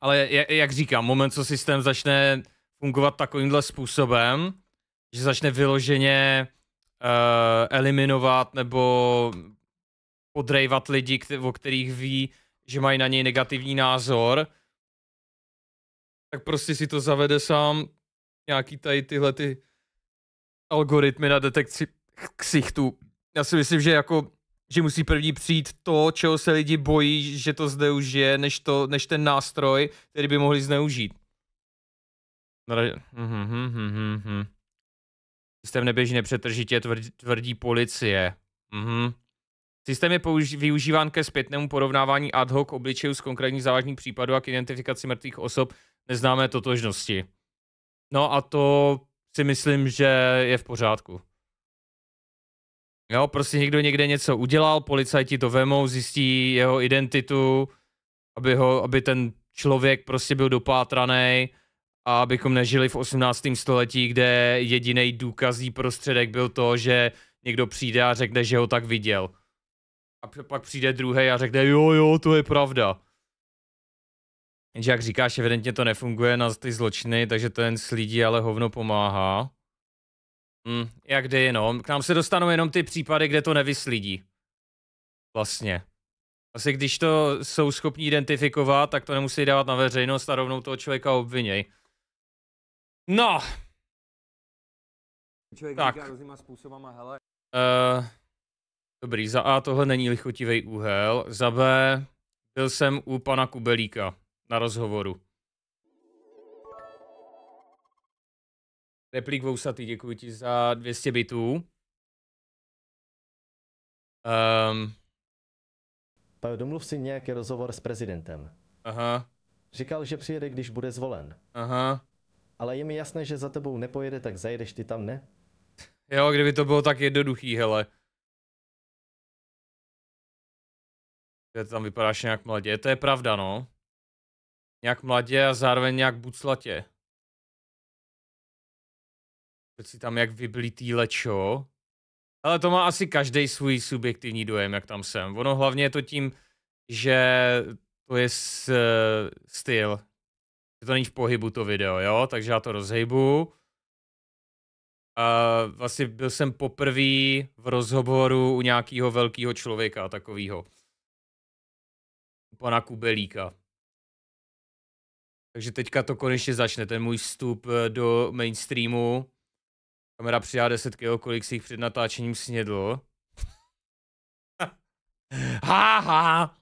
Ale jak říkám, moment, co systém začne fungovat takovýmhle způsobem, že začne vyloženě uh, eliminovat nebo podrejvat lidi, o kterých ví, že mají na něj negativní názor, tak prostě si to zavede sám nějaký tady tyhle ty algoritmy na detekci ksichtů. Já si myslím, že jako že musí první přijít to, čeho se lidi bojí, že to zneužije, než, to, než ten nástroj, který by mohli zneužít. Mm-hmm, mm-hmm. Systém neběží nepřetržitě, tvrdí, tvrdí policie. Mhm. Systém je použi- využíván ke zpětnému porovnávání ad hoc obličejů z konkrétních závažných případů a k identifikaci mrtvých osob neznámé totožnosti. No a to si myslím, že je v pořádku. Jo, prostě někdo někde něco udělal, policajti to vemou, zjistí jeho identitu, aby, ho, aby ten člověk prostě byl dopátraný a abychom nežili v 18. století, kde jediný důkazní prostředek byl to, že někdo přijde a řekne, že ho tak viděl. A pak přijde druhý a řekne, jo, jo, to je pravda. Jenže jak říkáš, evidentně to nefunguje na ty zločiny, takže to jen slídí, ale hovno pomáhá. Hm, jak jde jenom. K nám se dostanou jenom ty případy, kde to nevyslídí. Vlastně. Asi když to jsou schopni identifikovat, tak to nemusí dávat na veřejnost a rovnou toho člověka obviněj. No! Člověk tak. říká různýma způsobama, hele. Uh, Dobrý, za A tohle není lichotivý úhel, za B byl jsem u pana Kubelíka na rozhovoru. Replík vousatý, děkuji ti za 200 bitů. Um. Pane, domluv si nějaký rozhovor s prezidentem. Aha. Říkal, že přijede, když bude zvolen. Aha. Ale je mi jasné, že za tebou nepojede, tak zajedeš ty tam, ne? Jo, kdyby to bylo tak jednoduchý, hele. že tam vypadáš nějak mladě. To je pravda, no. Nějak mladě a zároveň nějak buclatě. Teď si tam jak vyblitý lečo. Ale to má asi každý svůj subjektivní dojem, jak tam jsem. Ono hlavně je to tím, že to je s, styl. Že to není v pohybu to video, jo? Takže já to rozhejbu. A vlastně byl jsem poprvé v rozhovoru u nějakého velkého člověka takového pana Kubelíka. Takže teďka to konečně začne, ten můj vstup eh, do mainstreamu. Kamera přijá 10 kg, kolik si jich před natáčením snědlo. ha, ha.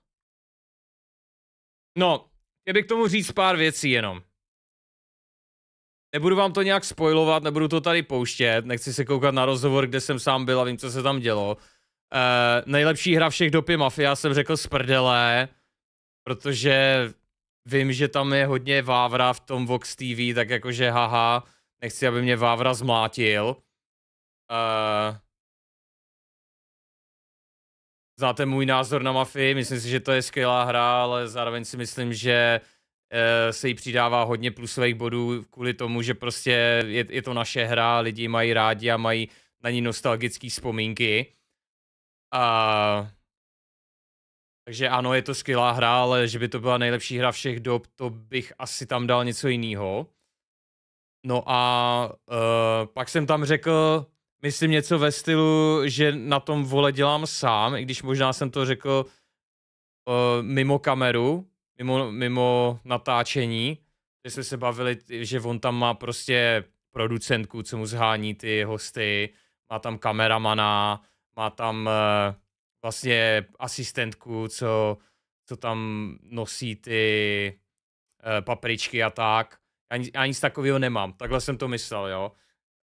No, já bych k tomu říct pár věcí jenom. Nebudu vám to nějak spoilovat, nebudu to tady pouštět, nechci se koukat na rozhovor, kde jsem sám byl a vím, co se tam dělo. Uh, nejlepší hra všech dopy Mafia, jsem řekl z prdele protože vím, že tam je hodně Vávra v tom Vox TV, tak jakože haha, nechci, aby mě Vávra zmlátil. Uh, znáte můj názor na Mafii, myslím si, že to je skvělá hra, ale zároveň si myslím, že uh, se jí přidává hodně plusových bodů kvůli tomu, že prostě je, je to naše hra, lidi mají rádi a mají na ní nostalgické vzpomínky. A uh, takže ano, je to skvělá hra, ale že by to byla nejlepší hra všech dob, to bych asi tam dal něco jiného. No a uh, pak jsem tam řekl, myslím něco ve stylu, že na tom vole dělám sám, i když možná jsem to řekl uh, mimo kameru, mimo, mimo natáčení, že jsme se bavili, že on tam má prostě producentku, co mu zhání ty hosty, má tam kameramana, má tam uh, vlastně asistentku, co, co tam nosí ty e, papričky a tak. Ani, nic takového nemám. Takhle jsem to myslel, jo.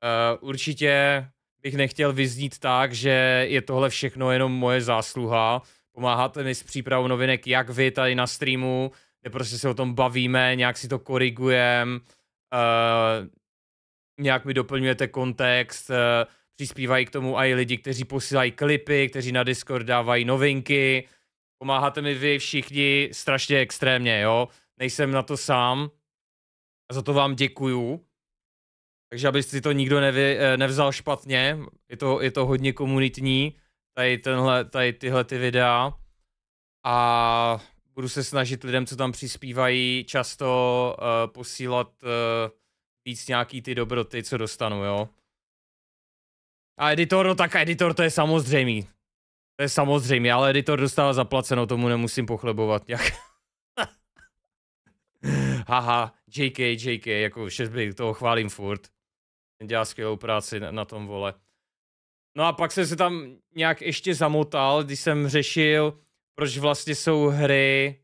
E, určitě bych nechtěl vyznít tak, že je tohle všechno jenom moje zásluha. Pomáháte mi s přípravou novinek, jak vy tady na streamu, kde prostě se o tom bavíme, nějak si to korigujeme, e, nějak mi doplňujete kontext, e, Přispívají k tomu i lidi, kteří posílají klipy, kteří na Discord dávají novinky. Pomáháte mi vy všichni strašně extrémně, jo? Nejsem na to sám. A za to vám děkuju. Takže aby si to nikdo nevy, eh, nevzal špatně, je to, je to hodně komunitní, tady, tenhle, tady tyhle ty videa. A budu se snažit lidem, co tam přispívají, často uh, posílat uh, víc nějaký ty dobroty, co dostanu, jo. A editor, no tak editor to je samozřejmý. To je samozřejmý, ale editor dostává zaplaceno, tomu nemusím pochlebovat. Jak? Haha, JK, JK, jako všechny toho chválím furt. Ten dělá skvělou práci na, na tom vole. No a pak jsem se tam nějak ještě zamotal, když jsem řešil, proč vlastně jsou hry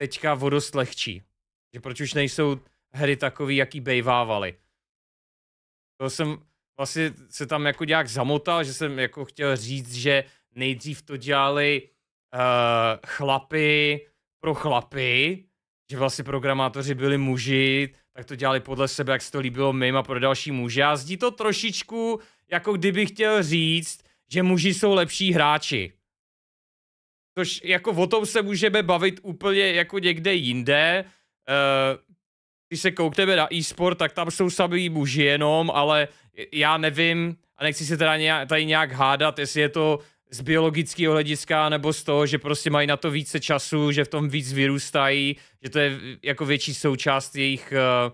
teďka vodost lehčí. Že proč už nejsou hry takový, jaký bejvávaly. To jsem, vlastně se tam jako nějak zamotal, že jsem jako chtěl říct, že nejdřív to dělali uh, eh, chlapy pro chlapy, že vlastně programátoři byli muži, tak to dělali podle sebe, jak se to líbilo mým a pro další muže. A zdí to trošičku, jako kdyby chtěl říct, že muži jsou lepší hráči. Což jako o tom se můžeme bavit úplně jako někde jinde. Uh, když se koukneme na e-sport, tak tam jsou samý muži jenom, ale já nevím a nechci se teda nějak, tady nějak hádat, jestli je to z biologického hlediska nebo z toho, že prostě mají na to více času, že v tom víc vyrůstají, že to je jako větší součást jejich uh,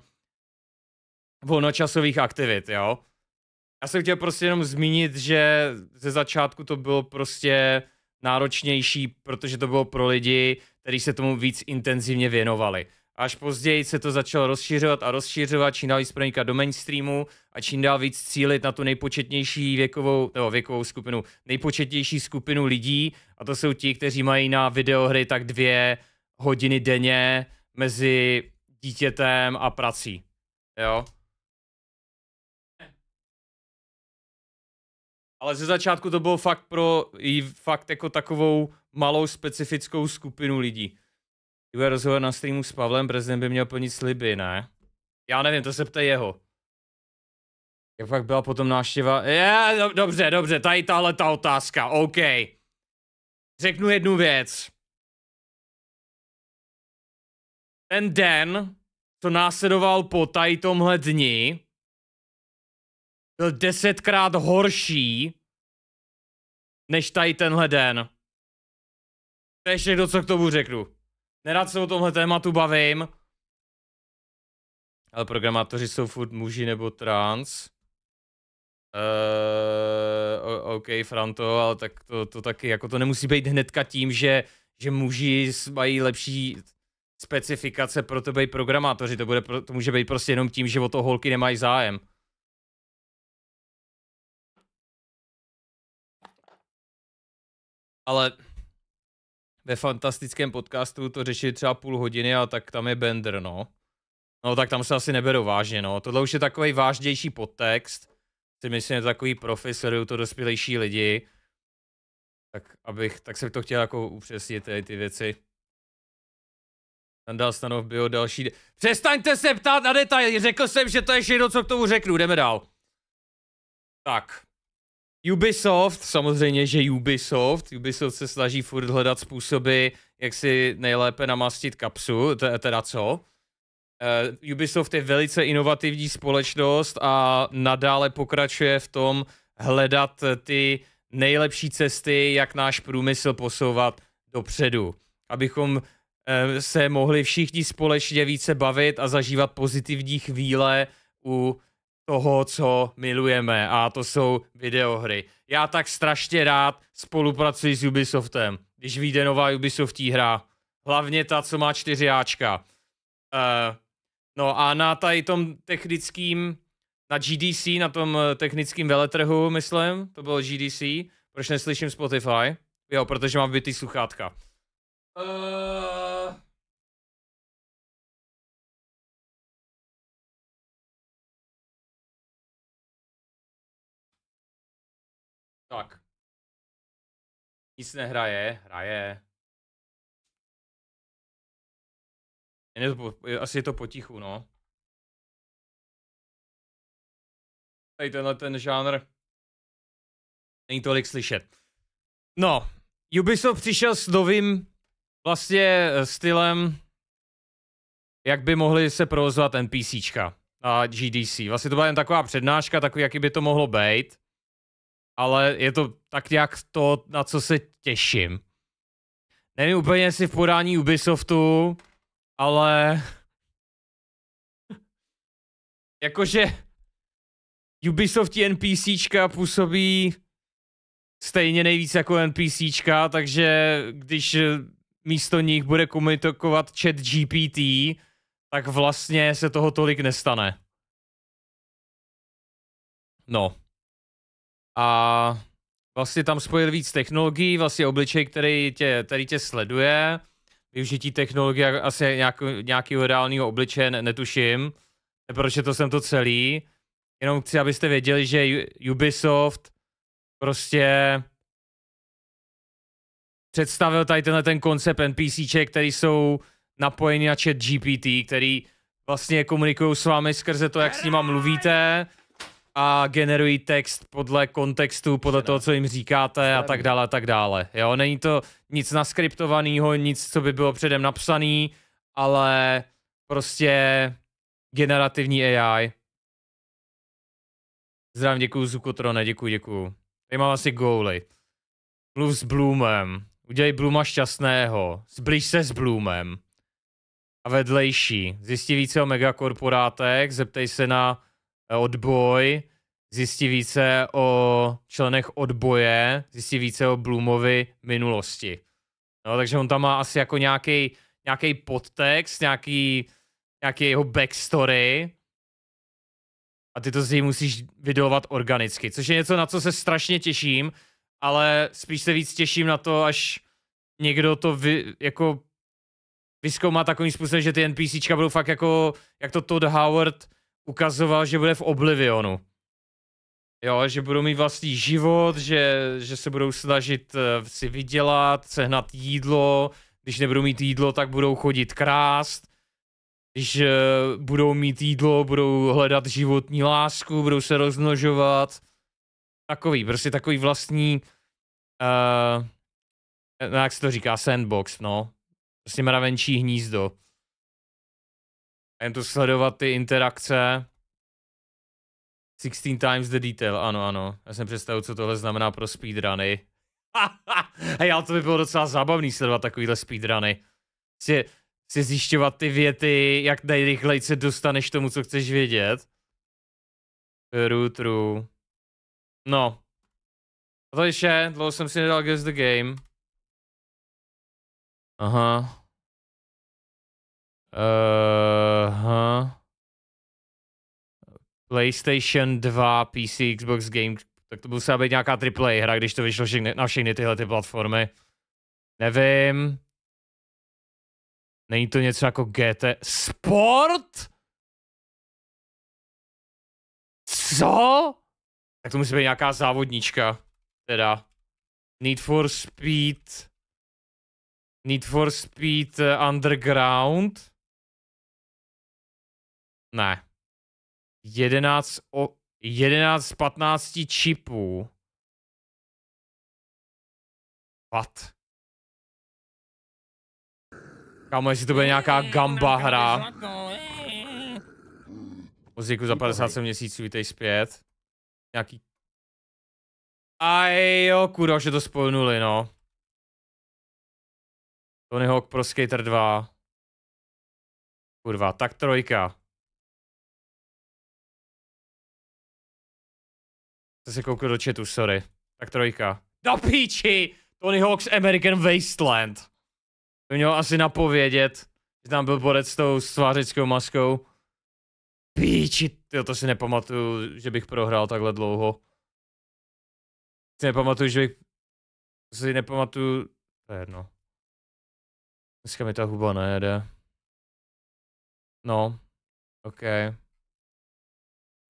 volnočasových aktivit, jo. Já jsem chtěl prostě jenom zmínit, že ze začátku to bylo prostě náročnější, protože to bylo pro lidi, kteří se tomu víc intenzivně věnovali. Až později se to začalo rozšířovat a rozšířovat, čím dál víc pronikat do mainstreamu a čím dál víc cílit na tu nejpočetnější věkovou, nebo věkovou skupinu, nejpočetnější skupinu lidí a to jsou ti, kteří mají na videohry tak dvě hodiny denně mezi dítětem a prací. Jo? Ale ze začátku to bylo fakt pro i fakt jako takovou malou specifickou skupinu lidí. Kdy bude rozhovor na streamu s Pavlem, prezident by měl plnit sliby, ne? Já nevím, to se ptá jeho. Jak pak byla potom návštěva? Je, do, dobře, dobře, tady tahle ta otázka, OK. Řeknu jednu věc. Ten den, co následoval po tady tomhle dni, byl desetkrát horší, než tady tenhle den. To je všechno, co k tomu řeknu. Nerad se o tomhle tématu bavím. Ale programátoři jsou furt muži nebo trans. Uh, OK, Franto, ale tak to, to taky, jako to nemusí být hnedka tím, že, že muži mají lepší specifikace pro to být programátoři. To, bude, to může být prostě jenom tím, že o to holky nemají zájem. Ale ve fantastickém podcastu to řešili třeba půl hodiny a tak tam je Bender, no. No tak tam se asi neberou vážně, no. Tohle už je takový vážnější podtext. Si myslím, že takový profesor, to dospělejší lidi. Tak, abych, tak jsem to chtěl jako upřesnit, ty ty věci. dal Stanov bio další... De- Přestaňte se ptát na detaily, řekl jsem, že to je všechno, co k tomu řeknu, jdeme dál. Tak. Ubisoft, samozřejmě, že Ubisoft. Ubisoft se snaží furt hledat způsoby, jak si nejlépe namastit kapsu, teda co. Uh, Ubisoft je velice inovativní společnost a nadále pokračuje v tom hledat ty nejlepší cesty, jak náš průmysl posouvat dopředu. Abychom uh, se mohli všichni společně více bavit a zažívat pozitivní chvíle u toho, co milujeme a to jsou videohry. Já tak strašně rád spolupracuji s Ubisoftem, když vyjde nová Ubisoftí hra. Hlavně ta, co má čtyři Ačka. Uh, no a na tady tom technickým, na GDC, na tom eh, technickým veletrhu, myslím, to bylo GDC, proč neslyším Spotify? Jo, protože mám bytý sluchátka. Uh... Nic nehraje, hraje. Je to, asi je to potichu, no. Tady tenhle ten žánr není tolik slyšet. No, Ubisoft přišel s novým vlastně eh, stylem, jak by mohli se provozovat NPCčka na GDC. Vlastně to byla jen taková přednáška, takový, jaký by to mohlo být ale je to tak nějak to, na co se těším. Nevím úplně, jestli v podání Ubisoftu, ale... Jakože Ubisofti NPCčka působí stejně nejvíc jako NPCčka, takže když místo nich bude komunikovat chat GPT, tak vlastně se toho tolik nestane. No a vlastně tam spojil víc technologií, vlastně obličej, který tě, který tě sleduje, využití technologie asi nějak, nějakého reálného obličeje, netuším, proč je to jsem to celý, jenom chci, abyste věděli, že Ubisoft prostě představil tady tenhle ten koncept NPCček, který jsou napojeni na chat GPT, který vlastně komunikují s vámi skrze to, jak s nima mluvíte, a generují text podle kontextu, podle toho, co jim říkáte a tak dále a tak dále. Jo, není to nic naskriptovaného, nic, co by bylo předem napsaný, ale prostě generativní AI. Zdravím, děkuju Zukotrone, děkuju, děkuju. Tady mám asi goaly. Mluv s Bloomem. Udělej Bluma šťastného. Zbliž se s Bloomem. A vedlejší. Zjistí více o megakorporátech, zeptej se na eh, odboj, zjistí více o členech odboje, zjistí více o Bloomovi minulosti. No, takže on tam má asi jako nějaký nějaký podtext, nějaký, nějaký jeho backstory a ty to z něj musíš vydolovat organicky, což je něco, na co se strašně těším, ale spíš se víc těším na to, až někdo to vy, jako vyskoumá takovým způsobem, že ty NPCčka budou fakt jako, jak to Todd Howard ukazoval, že bude v Oblivionu. Jo, že budou mít vlastní život, že, že se budou snažit eh, si vydělat, sehnat jídlo, když nebudou mít jídlo, tak budou chodit krást, když eh, budou mít jídlo, budou hledat životní lásku, budou se rozmnožovat, takový, prostě takový vlastní, uh, jak se to říká, sandbox, no, prostě mravenčí hnízdo. A jen to sledovat ty interakce, 16 times the detail, ano, ano. Já jsem představil, co tohle znamená pro speedruny. A já to by bylo docela zábavný sledovat takovýhle speedruny. Si, si zjišťovat ty věty, jak nejrychleji se dostaneš tomu, co chceš vědět. True, true. No. A to je vše, dlouho jsem si nedal Guess the Game. Aha. Uh, aha. PlayStation 2, PC, Xbox Game, tak to musela být nějaká AAA hra, když to vyšlo všechny, na všechny tyhle ty platformy. Nevím. Není to něco jako GT... Sport? Co? Tak to musí být nějaká závodnička. Teda. Need for Speed. Need for Speed Underground? Ne. 11, o, 11 z 15 čipů. What? Kámo, jestli to bude nějaká gamba hra. Muziku za 57 měsíců, vítej zpět. Nějaký... A jo, kurva, že to spojnuli, no. Tony Hawk Pro Skater 2. Kurva, tak trojka. Jsem se koukal do chatu, sorry. Tak trojka. Do píči! Tony Hawk's American Wasteland. To mělo asi napovědět, že tam byl borec s tou svářickou maskou. Píči, jo, to si nepamatuju, že bych prohrál takhle dlouho. Si nepamatuju, že bych... Si nepamatuju... To je jedno. Dneska mi ta huba nejede. No, ok.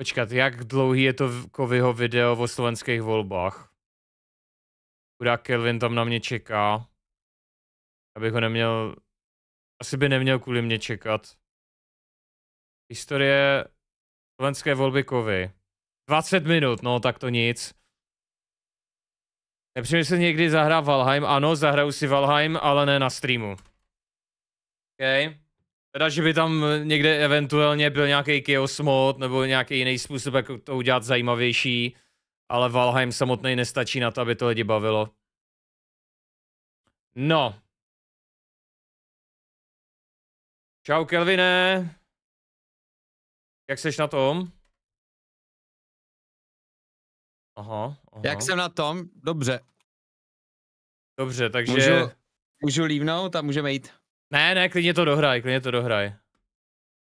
Počkat, jak dlouhý je to Kovyho video o slovenských volbách? Chudá Kelvin tam na mě čeká. Abych ho neměl... Asi by neměl kvůli mě čekat. Historie slovenské volby Kovy. 20 minut, no tak to nic. Nepřijím se někdy zahrá Valheim. Ano, zahraju si Valheim, ale ne na streamu. Okay. Teda, že by tam někde eventuálně byl nějaký chaos mod nebo nějaký jiný způsob, jak to udělat zajímavější, ale Valheim samotný nestačí na to, aby to lidi bavilo. No. Čau, Kelvine. Jak seš na tom? Aha, aha. Jak jsem na tom? Dobře. Dobře, takže... Můžu, můžu lívnout a můžeme jít. Ne, ne, klidně to dohraj, klidně to dohraj.